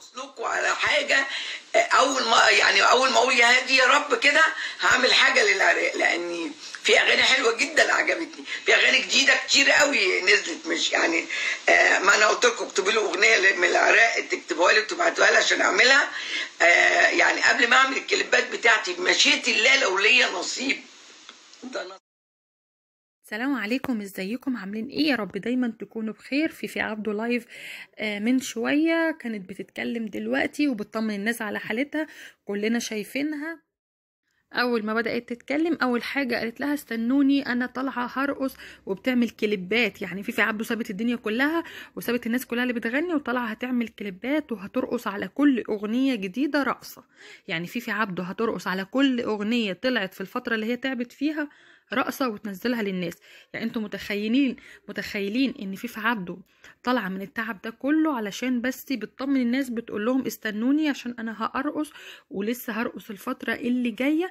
اسلكوا على حاجه اول ما يعني اول ما اقول يا هادي يا رب كده هعمل حاجه للعراق لاني في اغاني حلوه جدا عجبتني في اغاني جديده كتير قوي نزلت مش يعني آه، ما انا قلت لكم اكتبوا له اغنيه من العراق تكتبوها لي وتبعتوها لي عشان اعملها آه، يعني قبل ما اعمل الكليبات بتاعتي بمشيئه الله لو ليا نصيب ده نصيب السلام عليكم ازيكم عاملين ايه يا رب دايما تكونوا بخير في في عبده لايف آه، من شويه كانت بتتكلم دلوقتي وبتطمن الناس على حالتها كلنا شايفينها اول ما بدات تتكلم اول حاجه قالت لها استنوني انا طالعه هرقص وبتعمل كليبات يعني في عبده سابت الدنيا كلها وسابت الناس كلها اللي بتغني وطالعه هتعمل كليبات وهترقص على كل اغنيه جديده رقصه يعني في عبده هترقص على كل اغنيه طلعت في الفتره اللي هي تعبت فيها رقصه وتنزلها للناس يعني انتوا متخيلين متخيلين ان في عبده طالعه من التعب ده كله علشان بس بتطمن الناس بتقول لهم استنوني عشان انا هرقص ولسه هرقص الفتره اللي جايه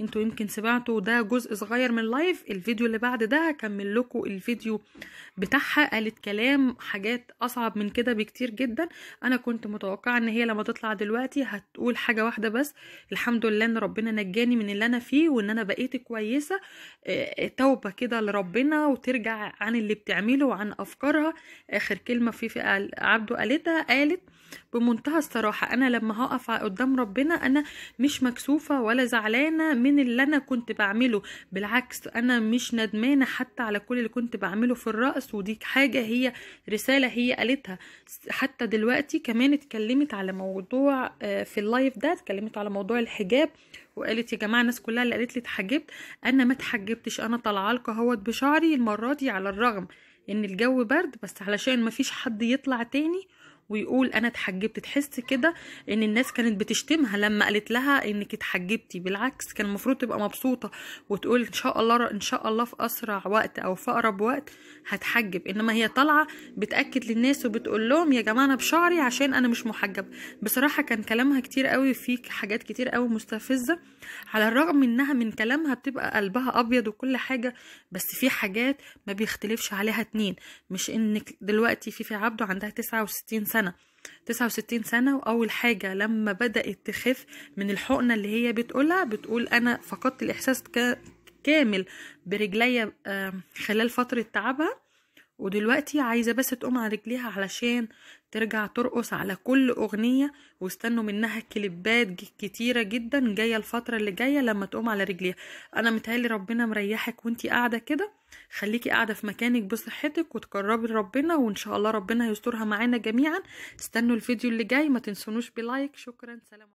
انتوا يمكن سمعتوا ده جزء صغير من اللايف الفيديو اللي بعد ده هكمل لكم الفيديو بتاعها قالت كلام حاجات اصعب من كده بكتير جدا انا كنت متوقعه ان هي لما تطلع دلوقتي هتقول حاجه واحده بس الحمد لله ان ربنا نجاني من اللي انا فيه وان انا بقيت كويسه آه، توبه كده لربنا وترجع عن اللي بتعمله وعن افكارها اخر كلمه في عبده قالتها قالت بمنتهى الصراحه انا لما هقف قدام ربنا انا مش مكسوفه ولا زعلانه من اللي انا كنت بعمله بالعكس انا مش ندمانه حتى على كل اللي كنت بعمله في الرقص ودي حاجه هي رساله هي قالتها حتى دلوقتي كمان اتكلمت على موضوع آه، في اللايف ده اتكلمت على موضوع الحجاب وقالت يا جماعه الناس كلها اللي قالت لي اتحجبت انا ما اتحجبتش انا طالعه لكم اهوت بشعري المره دي على الرغم ان الجو برد بس علشان ما فيش حد يطلع تاني ويقول انا اتحجبت تحس كده ان الناس كانت بتشتمها لما قالت لها انك اتحجبتي بالعكس كان المفروض تبقى مبسوطه وتقول ان شاء الله ان شاء الله في اسرع وقت او في اقرب وقت هتحجب انما هي طالعه بتاكد للناس وبتقول لهم يا جماعه انا بشعري عشان انا مش محجبه بصراحه كان كلامها كتير قوي فيه حاجات كتير قوي مستفزه على الرغم انها من كلامها بتبقى قلبها ابيض وكل حاجه بس في حاجات ما بيختلفش عليها اتنين مش انك دلوقتي في عبده عندها 69 سنه سنة 69 سنة وأول حاجة لما بدأت تخف من الحقنة اللي هي بتقولها بتقول أنا فقدت الإحساس كامل برجليا خلال فترة تعبها ودلوقتي عايزة بس تقوم على رجليها علشان ترجع ترقص على كل أغنية واستنوا منها كليبات كتيرة جدا جاية الفترة اللي جاية لما تقوم على رجليها أنا متهيألي ربنا مريحك وانتي قاعدة كده خليكي قاعدة في مكانك بصحتك وتقربي لربنا وإن شاء الله ربنا هيسترها معانا جميعا استنوا الفيديو اللي جاي ما تنسونوش بلايك شكرا سلام